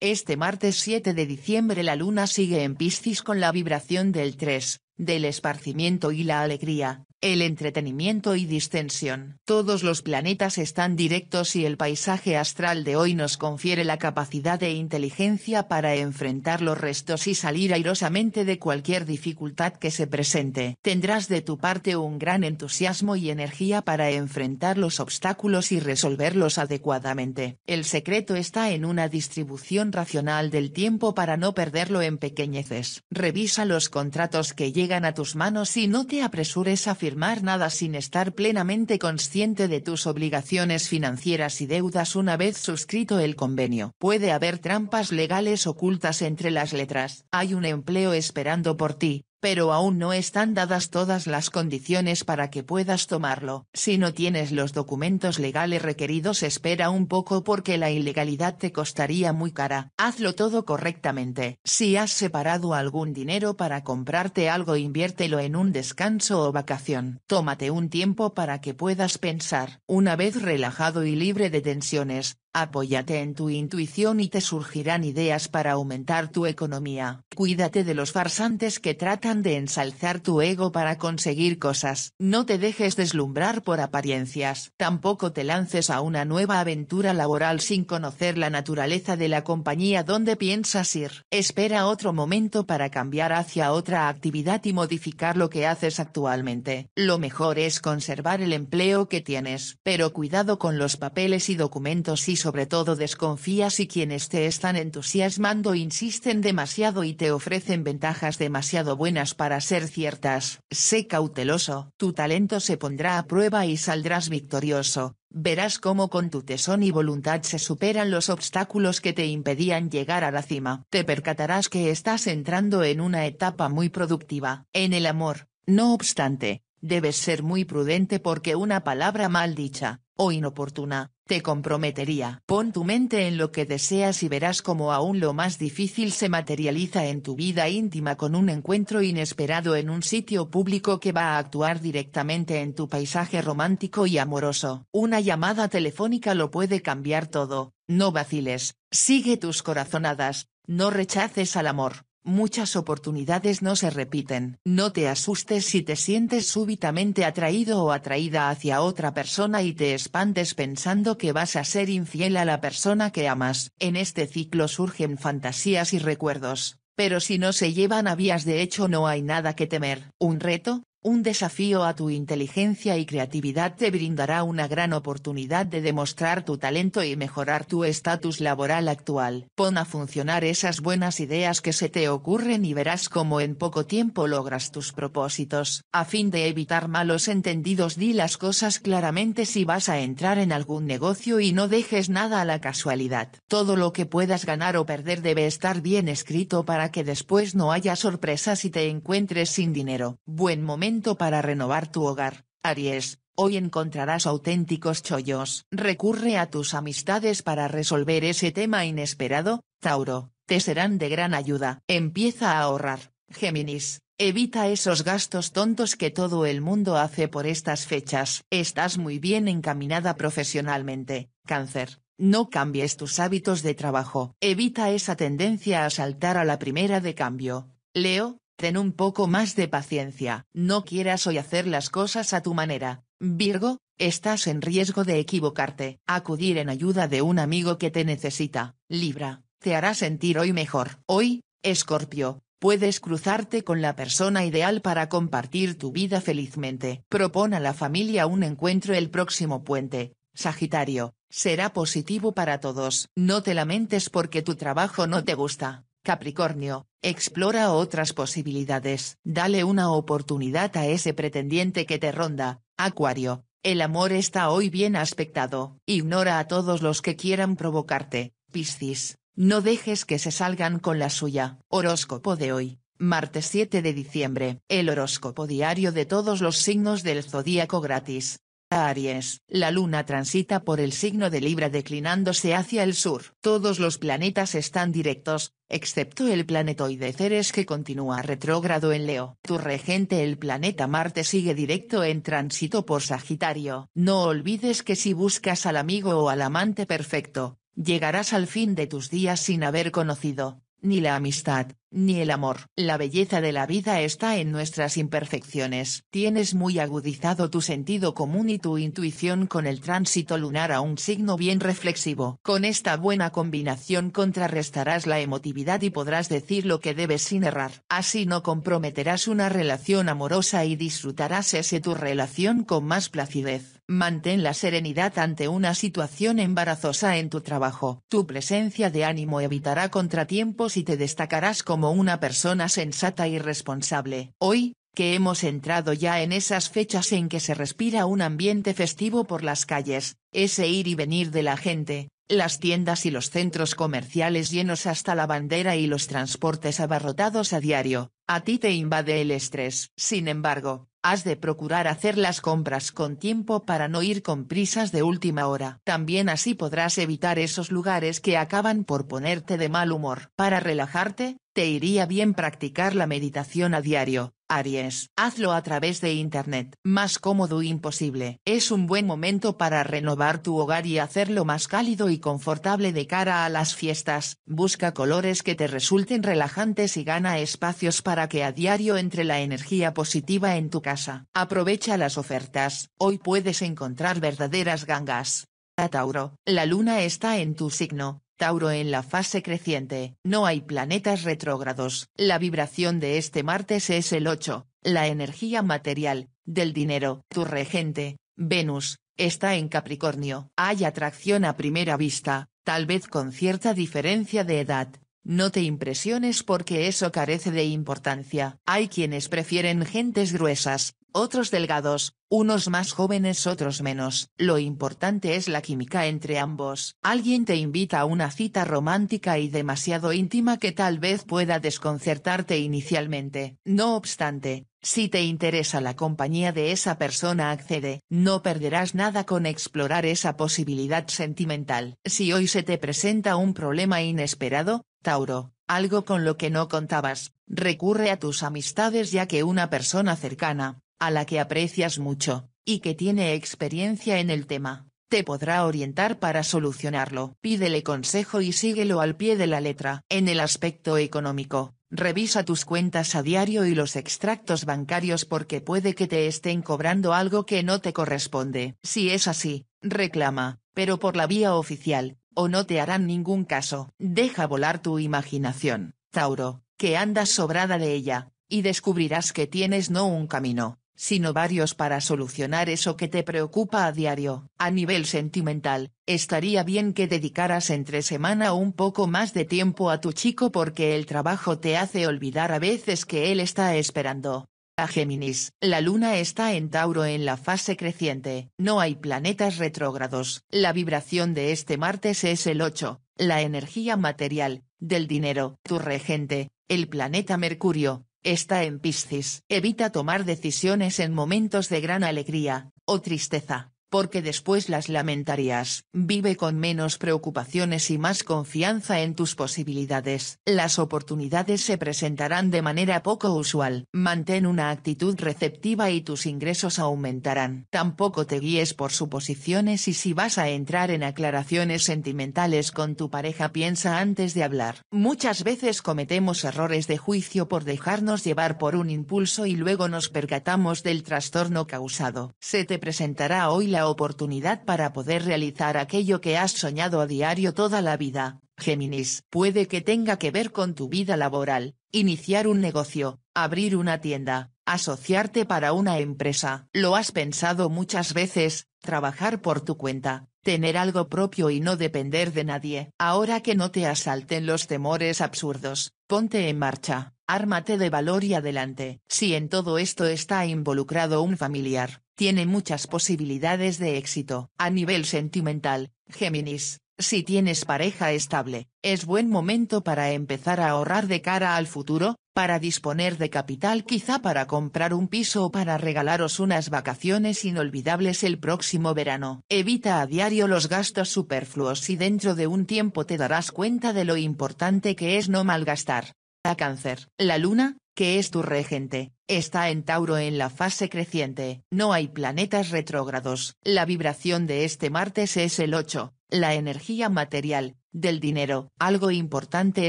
Este martes 7 de diciembre la luna sigue en Piscis con la vibración del 3, del esparcimiento y la alegría, el entretenimiento y distensión. Todos los planetas están directos y el paisaje astral de hoy nos confiere la capacidad e inteligencia para enfrentar los restos y salir airosamente de cualquier dificultad que se presente. Tendrás de tu parte un gran entusiasmo y energía para enfrentar los obstáculos y resolverlos adecuadamente. El secreto está en una distribución racional del tiempo para no perderlo en pequeñeces. Revisa los contratos que llegan a tus manos y no te apresures a firmar nada sin estar plenamente consciente de tus obligaciones financieras y deudas una vez suscrito el convenio. Puede haber trampas legales ocultas entre las letras. Hay un empleo esperando por ti, pero aún no están dadas todas las condiciones para que puedas tomarlo. Si no tienes los documentos legales requeridos espera un poco porque la ilegalidad te costaría muy cara. Hazlo todo correctamente. Si has separado algún dinero para comprarte algo inviértelo en un descanso o vacación. Tómate un tiempo para que puedas pensar. Una vez relajado y libre de tensiones, Apóyate en tu intuición y te surgirán ideas para aumentar tu economía. Cuídate de los farsantes que tratan de ensalzar tu ego para conseguir cosas. No te dejes deslumbrar por apariencias. Tampoco te lances a una nueva aventura laboral sin conocer la naturaleza de la compañía donde piensas ir. Espera otro momento para cambiar hacia otra actividad y modificar lo que haces actualmente. Lo mejor es conservar el empleo que tienes, pero cuidado con los papeles y documentos y sobre todo desconfías y quienes te están entusiasmando insisten demasiado y te ofrecen ventajas demasiado buenas para ser ciertas. Sé cauteloso, tu talento se pondrá a prueba y saldrás victorioso, verás cómo con tu tesón y voluntad se superan los obstáculos que te impedían llegar a la cima. Te percatarás que estás entrando en una etapa muy productiva. En el amor, no obstante, Debes ser muy prudente porque una palabra mal dicha, o inoportuna, te comprometería. Pon tu mente en lo que deseas y verás cómo aún lo más difícil se materializa en tu vida íntima con un encuentro inesperado en un sitio público que va a actuar directamente en tu paisaje romántico y amoroso. Una llamada telefónica lo puede cambiar todo, no vaciles, sigue tus corazonadas, no rechaces al amor. Muchas oportunidades no se repiten. No te asustes si te sientes súbitamente atraído o atraída hacia otra persona y te espantes pensando que vas a ser infiel a la persona que amas. En este ciclo surgen fantasías y recuerdos, pero si no se llevan a vías de hecho no hay nada que temer. Un reto, un desafío a tu inteligencia y creatividad te brindará una gran oportunidad de demostrar tu talento y mejorar tu estatus laboral actual. Pon a funcionar esas buenas ideas que se te ocurren y verás cómo en poco tiempo logras tus propósitos. A fin de evitar malos entendidos di las cosas claramente si vas a entrar en algún negocio y no dejes nada a la casualidad. Todo lo que puedas ganar o perder debe estar bien escrito para que después no haya sorpresas y te encuentres sin dinero. Buen momento para renovar tu hogar, Aries, hoy encontrarás auténticos chollos. Recurre a tus amistades para resolver ese tema inesperado, Tauro, te serán de gran ayuda. Empieza a ahorrar, Géminis. Evita esos gastos tontos que todo el mundo hace por estas fechas. Estás muy bien encaminada profesionalmente, cáncer. No cambies tus hábitos de trabajo. Evita esa tendencia a saltar a la primera de cambio. Leo, Ten un poco más de paciencia, no quieras hoy hacer las cosas a tu manera. Virgo, estás en riesgo de equivocarte. Acudir en ayuda de un amigo que te necesita. Libra, te hará sentir hoy mejor. Hoy, Escorpio, puedes cruzarte con la persona ideal para compartir tu vida felizmente. Propon a la familia un encuentro el próximo puente. Sagitario, será positivo para todos. No te lamentes porque tu trabajo no te gusta. Capricornio, explora otras posibilidades. Dale una oportunidad a ese pretendiente que te ronda. Acuario, el amor está hoy bien aspectado. Ignora a todos los que quieran provocarte. Piscis, no dejes que se salgan con la suya. Horóscopo de hoy. Martes 7 de diciembre. El horóscopo diario de todos los signos del zodíaco gratis Aries, la Luna transita por el signo de Libra declinándose hacia el sur. Todos los planetas están directos, excepto el planetoide Ceres que continúa retrógrado en Leo. Tu regente el planeta Marte sigue directo en tránsito por Sagitario. No olvides que si buscas al amigo o al amante perfecto, llegarás al fin de tus días sin haber conocido, ni la amistad, ni el amor. La belleza de la vida está en nuestras imperfecciones. Tienes muy agudizado tu sentido común y tu intuición con el tránsito lunar a un signo bien reflexivo. Con esta buena combinación contrarrestarás la emotividad y podrás decir lo que debes sin errar. Así no comprometerás una relación amorosa y disfrutarás ese tu relación con más placidez. Mantén la serenidad ante una situación embarazosa en tu trabajo. Tu presencia de ánimo evitará contratiempos y te destacarás como una persona sensata y responsable. Hoy, que hemos entrado ya en esas fechas en que se respira un ambiente festivo por las calles, ese ir y venir de la gente, las tiendas y los centros comerciales llenos hasta la bandera y los transportes abarrotados a diario, a ti te invade el estrés. Sin embargo, Has de procurar hacer las compras con tiempo para no ir con prisas de última hora. También así podrás evitar esos lugares que acaban por ponerte de mal humor. Para relajarte, te iría bien practicar la meditación a diario, Aries, hazlo a través de Internet. Más cómodo imposible. Es un buen momento para renovar tu hogar y hacerlo más cálido y confortable de cara a las fiestas. Busca colores que te resulten relajantes y gana espacios para que a diario entre la energía positiva en tu casa. Aprovecha las ofertas. Hoy puedes encontrar verdaderas gangas. Tatauro, Tauro, la luna está en tu signo, Tauro en la fase creciente, no hay planetas retrógrados. La vibración de este martes es el 8, la energía material, del dinero. Tu regente, Venus, está en Capricornio. Hay atracción a primera vista, tal vez con cierta diferencia de edad. No te impresiones porque eso carece de importancia. Hay quienes prefieren gentes gruesas, otros delgados, unos más jóvenes otros menos. Lo importante es la química entre ambos. Alguien te invita a una cita romántica y demasiado íntima que tal vez pueda desconcertarte inicialmente. No obstante, si te interesa la compañía de esa persona accede, no perderás nada con explorar esa posibilidad sentimental. Si hoy se te presenta un problema inesperado, Tauro, algo con lo que no contabas, recurre a tus amistades ya que una persona cercana, a la que aprecias mucho, y que tiene experiencia en el tema, te podrá orientar para solucionarlo. Pídele consejo y síguelo al pie de la letra. En el aspecto económico, revisa tus cuentas a diario y los extractos bancarios porque puede que te estén cobrando algo que no te corresponde. Si es así, reclama, pero por la vía oficial, o no te harán ningún caso. Deja volar tu imaginación, Tauro, que andas sobrada de ella, y descubrirás que tienes no un camino, sino varios para solucionar eso que te preocupa a diario. A nivel sentimental, estaría bien que dedicaras entre semana un poco más de tiempo a tu chico porque el trabajo te hace olvidar a veces que él está esperando. A Géminis, la luna está en Tauro en la fase creciente, no hay planetas retrógrados. La vibración de este martes es el 8, la energía material, del dinero, tu regente, el planeta Mercurio, Está en Piscis, evita tomar decisiones en momentos de gran alegría o tristeza porque después las lamentarías. Vive con menos preocupaciones y más confianza en tus posibilidades. Las oportunidades se presentarán de manera poco usual. Mantén una actitud receptiva y tus ingresos aumentarán. Tampoco te guíes por suposiciones y si vas a entrar en aclaraciones sentimentales con tu pareja piensa antes de hablar. Muchas veces cometemos errores de juicio por dejarnos llevar por un impulso y luego nos percatamos del trastorno causado. Se te presentará hoy la oportunidad para poder realizar aquello que has soñado a diario toda la vida, Géminis. Puede que tenga que ver con tu vida laboral, iniciar un negocio, abrir una tienda, asociarte para una empresa. Lo has pensado muchas veces, trabajar por tu cuenta, tener algo propio y no depender de nadie. Ahora que no te asalten los temores absurdos, ponte en marcha, ármate de valor y adelante. Si en todo esto está involucrado un familiar, tiene muchas posibilidades de éxito. A nivel sentimental, Géminis, si tienes pareja estable, es buen momento para empezar a ahorrar de cara al futuro, para disponer de capital quizá para comprar un piso o para regalaros unas vacaciones inolvidables el próximo verano. Evita a diario los gastos superfluos y dentro de un tiempo te darás cuenta de lo importante que es no malgastar. A cáncer. La luna, que es tu regente, está en Tauro en la fase creciente, no hay planetas retrógrados. La vibración de este martes es el 8, la energía material, del dinero. Algo importante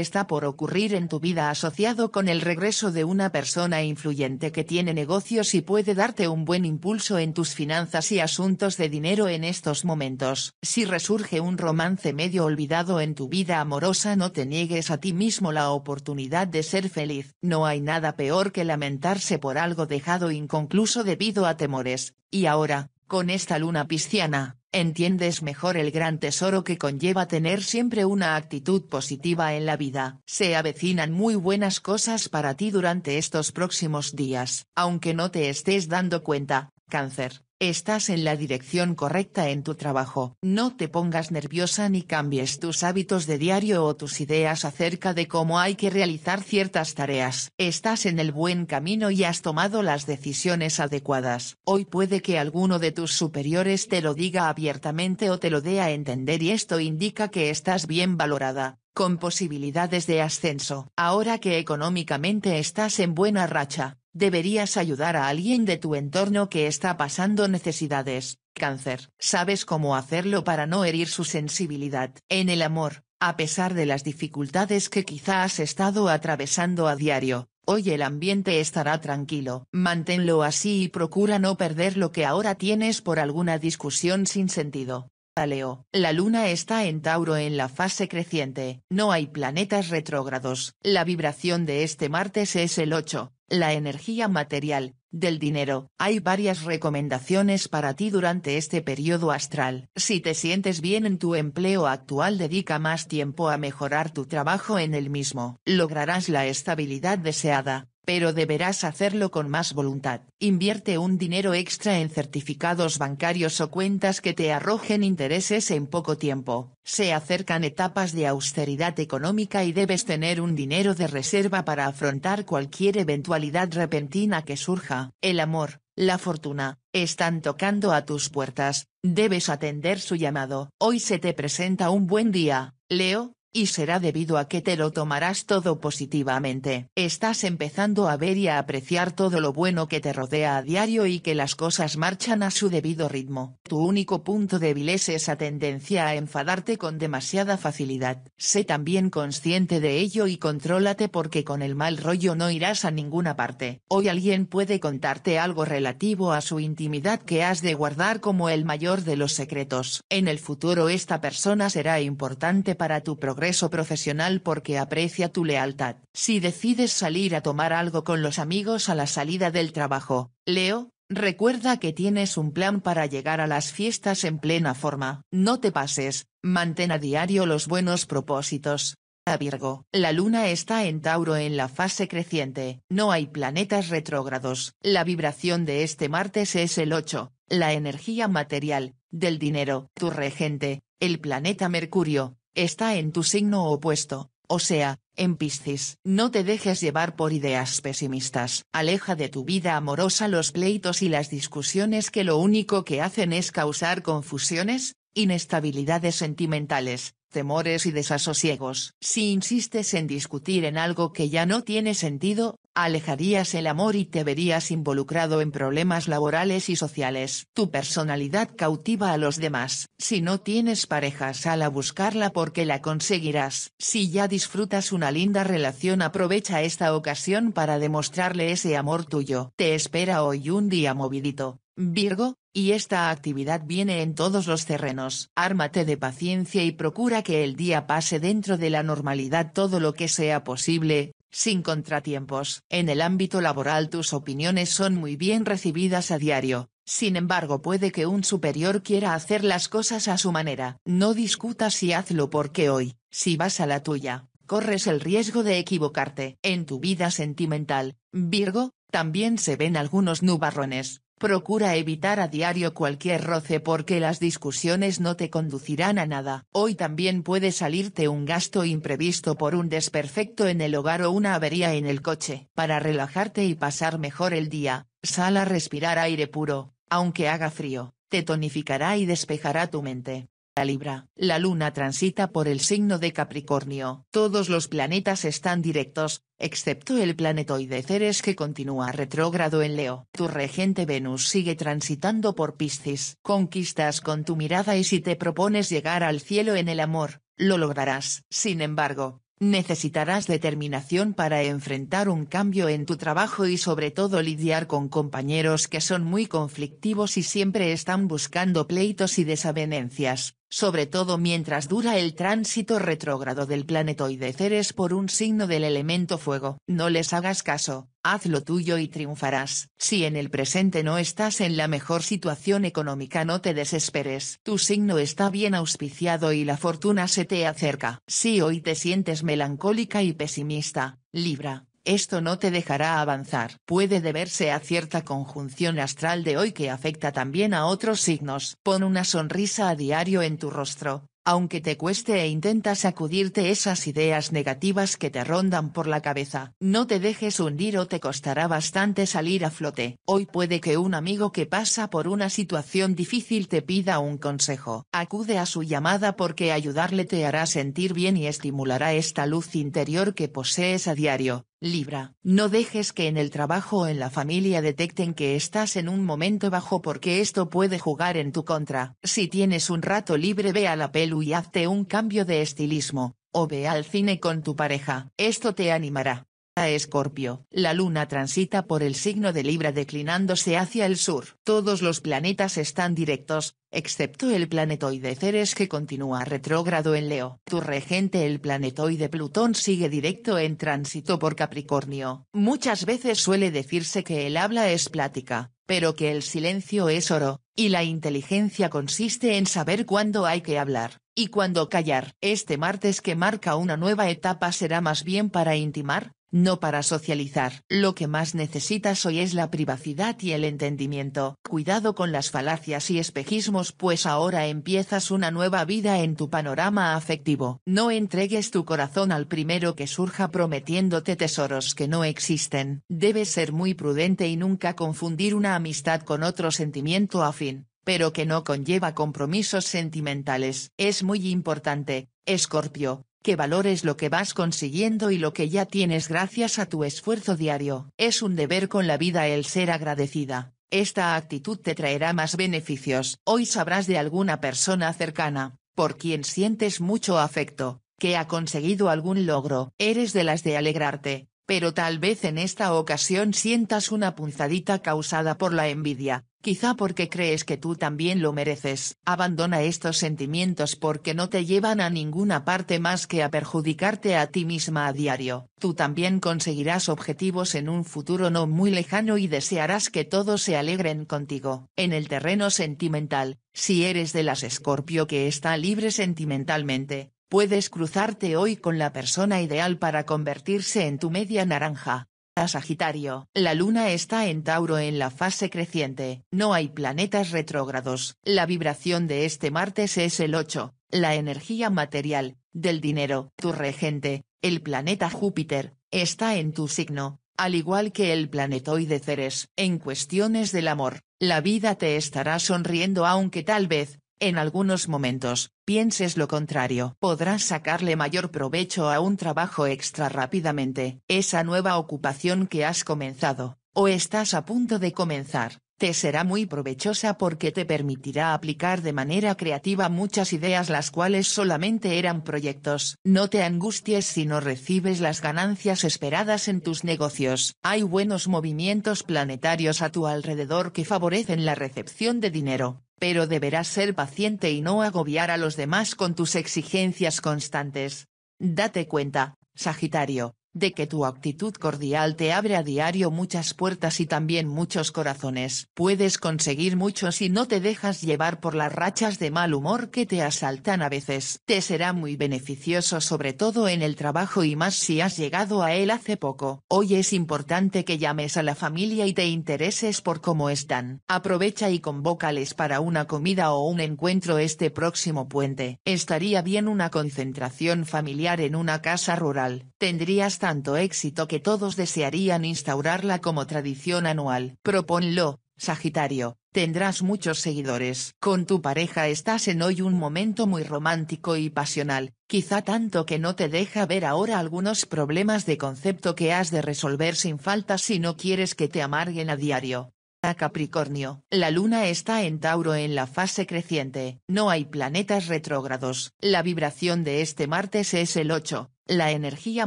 está por ocurrir en tu vida asociado con el regreso de una persona influyente que tiene negocios y puede darte un buen impulso en tus finanzas y asuntos de dinero en estos momentos. Si resurge un romance medio olvidado en tu vida amorosa no te niegues a ti mismo la oportunidad de ser feliz. No hay nada peor que lamentarse por algo dejado inconcluso debido a temores. Y ahora, con esta luna pisciana, Entiendes mejor el gran tesoro que conlleva tener siempre una actitud positiva en la vida. Se avecinan muy buenas cosas para ti durante estos próximos días, aunque no te estés dando cuenta. Cáncer, estás en la dirección correcta en tu trabajo. No te pongas nerviosa ni cambies tus hábitos de diario o tus ideas acerca de cómo hay que realizar ciertas tareas. Estás en el buen camino y has tomado las decisiones adecuadas. Hoy puede que alguno de tus superiores te lo diga abiertamente o te lo dé a entender y esto indica que estás bien valorada con posibilidades de ascenso. Ahora que económicamente estás en buena racha, Deberías ayudar a alguien de tu entorno que está pasando necesidades, cáncer. Sabes cómo hacerlo para no herir su sensibilidad. En el amor, a pesar de las dificultades que quizá has estado atravesando a diario, hoy el ambiente estará tranquilo. Manténlo así y procura no perder lo que ahora tienes por alguna discusión sin sentido. Ah, Leo. La luna está en Tauro en la fase creciente, no hay planetas retrógrados. La vibración de este martes es el 8, la energía material, del dinero. Hay varias recomendaciones para ti durante este periodo astral. Si te sientes bien en tu empleo actual, dedica más tiempo a mejorar tu trabajo en el mismo. Lograrás la estabilidad deseada, pero deberás hacerlo con más voluntad. Invierte un dinero extra en certificados bancarios o cuentas que te arrojen intereses en poco tiempo. Se acercan etapas de austeridad económica y debes tener un dinero de reserva para afrontar cualquier eventualidad repentina que surja. El amor, la fortuna, están tocando a tus puertas, debes atender su llamado. Hoy se te presenta un buen día, Leo, y será debido a que te lo tomarás todo positivamente. Estás empezando a ver y a apreciar todo lo bueno que te rodea a diario y que las cosas marchan a su debido ritmo. Tu único punto débil es esa tendencia a enfadarte con demasiada facilidad. Sé también consciente de ello y contrólate porque con el mal rollo no irás a ninguna parte. Hoy alguien puede contarte algo relativo a su intimidad que has de guardar como el mayor de los secretos. En el futuro esta persona será importante para tu programa profesional porque aprecia tu lealtad. Si decides salir a tomar algo con los amigos a la salida del trabajo, Leo, recuerda que tienes un plan para llegar a las fiestas en plena forma. No te pases, mantén a diario los buenos propósitos. A Virgo. La luna está en Tauro en la fase creciente. No hay planetas retrógrados. La vibración de este martes es el 8, la energía material, del dinero. Tu regente, el planeta Mercurio, está en tu signo opuesto, o sea, en Piscis. No te dejes llevar por ideas pesimistas. Aleja de tu vida amorosa los pleitos y las discusiones que lo único que hacen es causar confusiones, inestabilidades sentimentales, temores y desasosiegos. Si insistes en discutir en algo que ya no tiene sentido, alejarías el amor y te verías involucrado en problemas laborales y sociales. Tu personalidad cautiva a los demás. Si no tienes pareja, sal a buscarla porque la conseguirás. Si ya disfrutas una linda relación, aprovecha esta ocasión para demostrarle ese amor tuyo. Te espera hoy un día movidito. Virgo, y esta actividad viene en todos los terrenos. Ármate de paciencia y procura que el día pase dentro de la normalidad todo lo que sea posible, sin contratiempos. En el ámbito laboral tus opiniones son muy bien recibidas a diario, sin embargo puede que un superior quiera hacer las cosas a su manera. No discutas y hazlo porque hoy, si vas a la tuya, corres el riesgo de equivocarte. En tu vida sentimental, Virgo, también se ven algunos nubarrones. Procura evitar a diario cualquier roce porque las discusiones no te conducirán a nada. Hoy también puede salirte un gasto imprevisto por un desperfecto en el hogar o una avería en el coche. Para relajarte y pasar mejor el día, sal a respirar aire puro, aunque haga frío, te tonificará y despejará tu mente. Libra. La Luna transita por el signo de Capricornio. Todos los planetas están directos, excepto el planetoide Ceres que continúa retrógrado en Leo. Tu regente Venus sigue transitando por Piscis. Conquistas con tu mirada y si te propones llegar al cielo en el amor, lo lograrás. Sin embargo, Necesitarás determinación para enfrentar un cambio en tu trabajo y sobre todo lidiar con compañeros que son muy conflictivos y siempre están buscando pleitos y desavenencias sobre todo mientras dura el tránsito retrógrado del de Ceres por un signo del elemento fuego. No les hagas caso, haz lo tuyo y triunfarás. Si en el presente no estás en la mejor situación económica no te desesperes. Tu signo está bien auspiciado y la fortuna se te acerca. Si hoy te sientes melancólica y pesimista, Libra, esto no te dejará avanzar. Puede deberse a cierta conjunción astral de hoy que afecta también a otros signos. Pon una sonrisa a diario en tu rostro, aunque te cueste e intenta sacudirte esas ideas negativas que te rondan por la cabeza. No te dejes hundir o te costará bastante salir a flote. Hoy puede que un amigo que pasa por una situación difícil te pida un consejo. Acude a su llamada porque ayudarle te hará sentir bien y estimulará esta luz interior que posees a diario. Libra, no dejes que en el trabajo o en la familia detecten que estás en un momento bajo porque esto puede jugar en tu contra. Si tienes un rato libre ve a la pelu y hazte un cambio de estilismo, o ve al cine con tu pareja. Esto te animará a Escorpio. La Luna transita por el signo de Libra declinándose hacia el sur. Todos los planetas están directos, excepto el planetoide Ceres que continúa retrógrado en Leo. Tu regente el planetoide Plutón sigue directo en tránsito por Capricornio. Muchas veces suele decirse que el habla es plática, pero que el silencio es oro, y la inteligencia consiste en saber cuándo hay que hablar y cuándo callar. Este martes que marca una nueva etapa será más bien para intimar, no para socializar. Lo que más necesitas hoy es la privacidad y el entendimiento. Cuidado con las falacias y espejismos pues ahora empiezas una nueva vida en tu panorama afectivo. No entregues tu corazón al primero que surja prometiéndote tesoros que no existen. Debes ser muy prudente y nunca confundir una amistad con otro sentimiento afín pero que no conlleva compromisos sentimentales. Es muy importante, Escorpio, que valores lo que vas consiguiendo y lo que ya tienes gracias a tu esfuerzo diario. Es un deber con la vida el ser agradecida. Esta actitud te traerá más beneficios. Hoy sabrás de alguna persona cercana, por quien sientes mucho afecto, que ha conseguido algún logro. Eres de las de alegrarte, pero tal vez en esta ocasión sientas una punzadita causada por la envidia, quizá porque crees que tú también lo mereces. Abandona estos sentimientos porque no te llevan a ninguna parte más que a perjudicarte a ti misma a diario. Tú también conseguirás objetivos en un futuro no muy lejano y desearás que todos se alegren contigo. En el terreno sentimental, si eres de las escorpio que está libre sentimentalmente, puedes cruzarte hoy con la persona ideal para convertirse en tu media naranja. A Sagitario, la luna está en Tauro en la fase creciente, no hay planetas retrógrados. La vibración de este martes es el 8, la energía material, del dinero. Tu regente, el planeta Júpiter, está en tu signo, al igual que el planetoide Ceres. En cuestiones del amor, la vida te estará sonriendo aunque tal vez, en algunos momentos, pienses lo contrario. Podrás sacarle mayor provecho a un trabajo extra rápidamente, esa nueva ocupación que has comenzado, o estás a punto de comenzar te será muy provechosa porque te permitirá aplicar de manera creativa muchas ideas las cuales solamente eran proyectos. No te angusties si no recibes las ganancias esperadas en tus negocios. Hay buenos movimientos planetarios a tu alrededor que favorecen la recepción de dinero, pero deberás ser paciente y no agobiar a los demás con tus exigencias constantes. Date cuenta, Sagitario, de que tu actitud cordial te abre a diario muchas puertas y también muchos corazones. Puedes conseguir mucho si no te dejas llevar por las rachas de mal humor que te asaltan a veces. Te será muy beneficioso sobre todo en el trabajo y más si has llegado a él hace poco. Hoy es importante que llames a la familia y te intereses por cómo están. Aprovecha y convócales para una comida o un encuentro este próximo puente. Estaría bien una concentración familiar en una casa rural. Tendrías tanto éxito que todos desearían instaurarla como tradición anual. Proponlo, Sagitario, tendrás muchos seguidores. Con tu pareja estás en hoy un momento muy romántico y pasional, quizá tanto que no te deja ver ahora algunos problemas de concepto que has de resolver sin falta si no quieres que te amarguen a diario. A Capricornio, la luna está en Tauro en la fase creciente, no hay planetas retrógrados. La vibración de este martes es el 8, la energía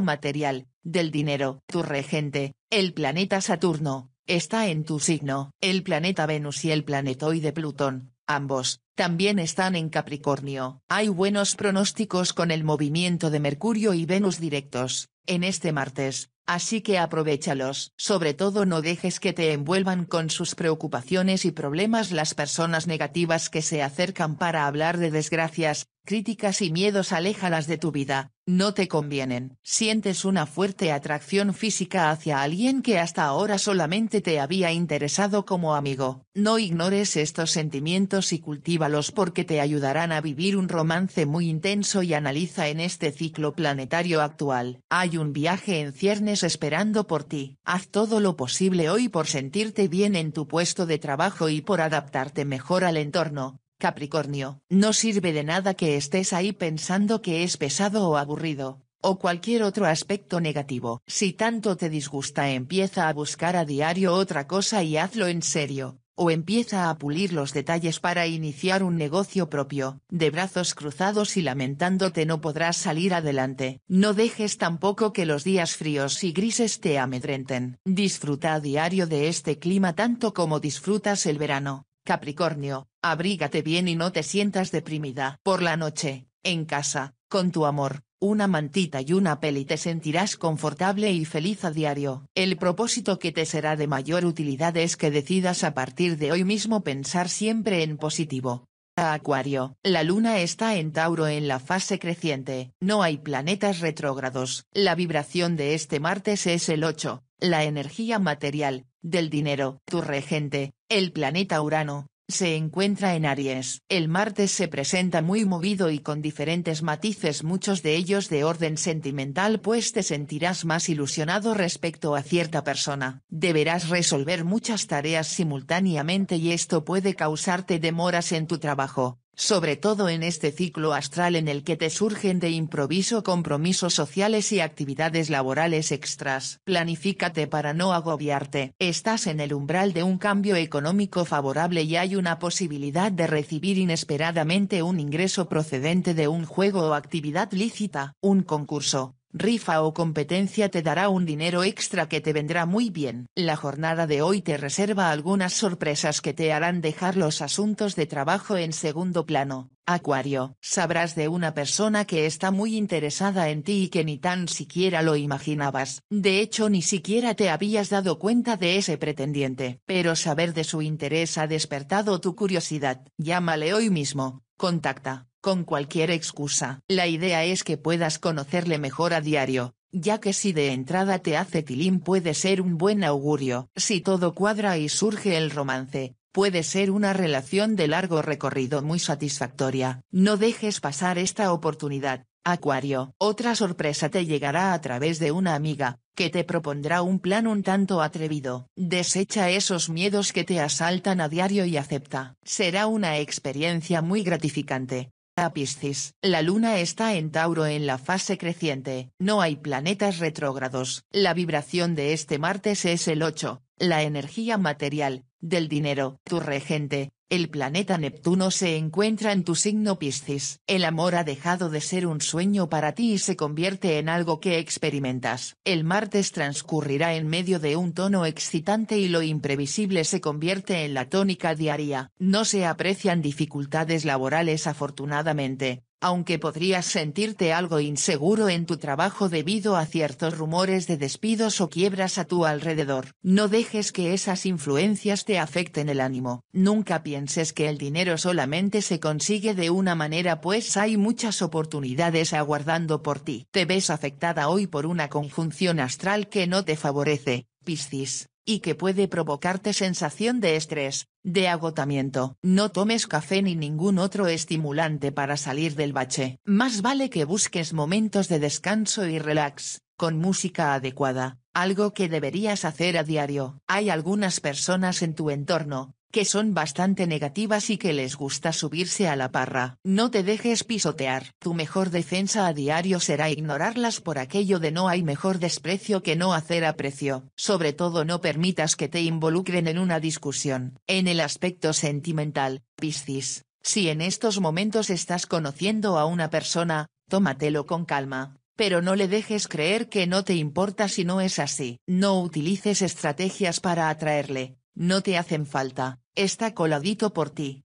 material, del dinero. Tu regente, el planeta Saturno, está en tu signo. El planeta Venus y el planetoide Plutón, ambos, también están en Capricornio. Hay buenos pronósticos con el movimiento de Mercurio y Venus directos en este martes, así que aprovechalos. Sobre todo no dejes que te envuelvan con sus preocupaciones y problemas las personas negativas que se acercan para hablar de desgracias, críticas y miedos aléjalas de tu vida, no te convienen. Sientes una fuerte atracción física hacia alguien que hasta ahora solamente te había interesado como amigo. No ignores estos sentimientos y cultívalos porque te ayudarán a vivir un romance muy intenso y analiza en este ciclo planetario actual. Hay un viaje en ciernes esperando por ti. Haz todo lo posible hoy por sentirte bien en tu puesto de trabajo y por adaptarte mejor al entorno. Capricornio, no sirve de nada que estés ahí pensando que es pesado o aburrido, o cualquier otro aspecto negativo. Si tanto te disgusta empieza a buscar a diario otra cosa y hazlo en serio, o empieza a pulir los detalles para iniciar un negocio propio. De brazos cruzados y lamentándote no podrás salir adelante. No dejes tampoco que los días fríos y grises te amedrenten. Disfruta a diario de este clima tanto como disfrutas el verano. Capricornio, abrígate bien y no te sientas deprimida. Por la noche, en casa, con tu amor, una mantita y una peli te sentirás confortable y feliz a diario. El propósito que te será de mayor utilidad es que decidas a partir de hoy mismo pensar siempre en positivo. A Acuario. La luna está en Tauro en la fase creciente. No hay planetas retrógrados. La vibración de este martes es el 8, la energía material, del dinero. Tu regente, el planeta Urano, se encuentra en Aries. El martes se presenta muy movido y con diferentes matices, muchos de ellos de orden sentimental, pues te sentirás más ilusionado respecto a cierta persona. Deberás resolver muchas tareas simultáneamente y esto puede causarte demoras en tu trabajo sobre todo en este ciclo astral en el que te surgen de improviso compromisos sociales y actividades laborales extras. Planifícate para no agobiarte. Estás en el umbral de un cambio económico favorable y hay una posibilidad de recibir inesperadamente un ingreso procedente de un juego o actividad lícita, un concurso, rifa o competencia te dará un dinero extra que te vendrá muy bien. La jornada de hoy te reserva algunas sorpresas que te harán dejar los asuntos de trabajo en segundo plano. Acuario, sabrás de una persona que está muy interesada en ti y que ni tan siquiera lo imaginabas. De hecho, ni siquiera te habías dado cuenta de ese pretendiente. Pero saber de su interés ha despertado tu curiosidad. Llámale hoy mismo. Contacta con cualquier excusa. La idea es que puedas conocerle mejor a diario, ya que si de entrada te hace tilín puede ser un buen augurio. Si todo cuadra y surge el romance, puede ser una relación de largo recorrido muy satisfactoria. No dejes pasar esta oportunidad, Acuario. Otra sorpresa te llegará a través de una amiga, que te propondrá un plan un tanto atrevido. Desecha esos miedos que te asaltan a diario y acepta. Será una experiencia muy gratificante, la luna está en Tauro en la fase creciente, no hay planetas retrógrados, la vibración de este martes es el 8, la energía material, del dinero. Tu regente, el planeta Neptuno se encuentra en tu signo Piscis. El amor ha dejado de ser un sueño para ti y se convierte en algo que experimentas. El martes transcurrirá en medio de un tono excitante y lo imprevisible se convierte en la tónica diaria. No se aprecian dificultades laborales afortunadamente, aunque podrías sentirte algo inseguro en tu trabajo debido a ciertos rumores de despidos o quiebras a tu alrededor. No dejes que esas influencias te afecten el ánimo. Nunca pienses que el dinero solamente se consigue de una manera pues hay muchas oportunidades aguardando por ti. Te ves afectada hoy por una conjunción astral que no te favorece, Piscis y que puede provocarte sensación de estrés, de agotamiento. No tomes café ni ningún otro estimulante para salir del bache. Más vale que busques momentos de descanso y relax, con música adecuada, algo que deberías hacer a diario. Hay algunas personas en tu entorno, que son bastante negativas y que les gusta subirse a la parra. No te dejes pisotear. Tu mejor defensa a diario será ignorarlas por aquello de no hay mejor desprecio que no hacer aprecio. Sobre todo no permitas que te involucren en una discusión. En el aspecto sentimental, Piscis, si en estos momentos estás conociendo a una persona, tómatelo con calma pero no le dejes creer que no te importa si no es así. No utilices estrategias para atraerle, no te hacen falta, está coladito por ti.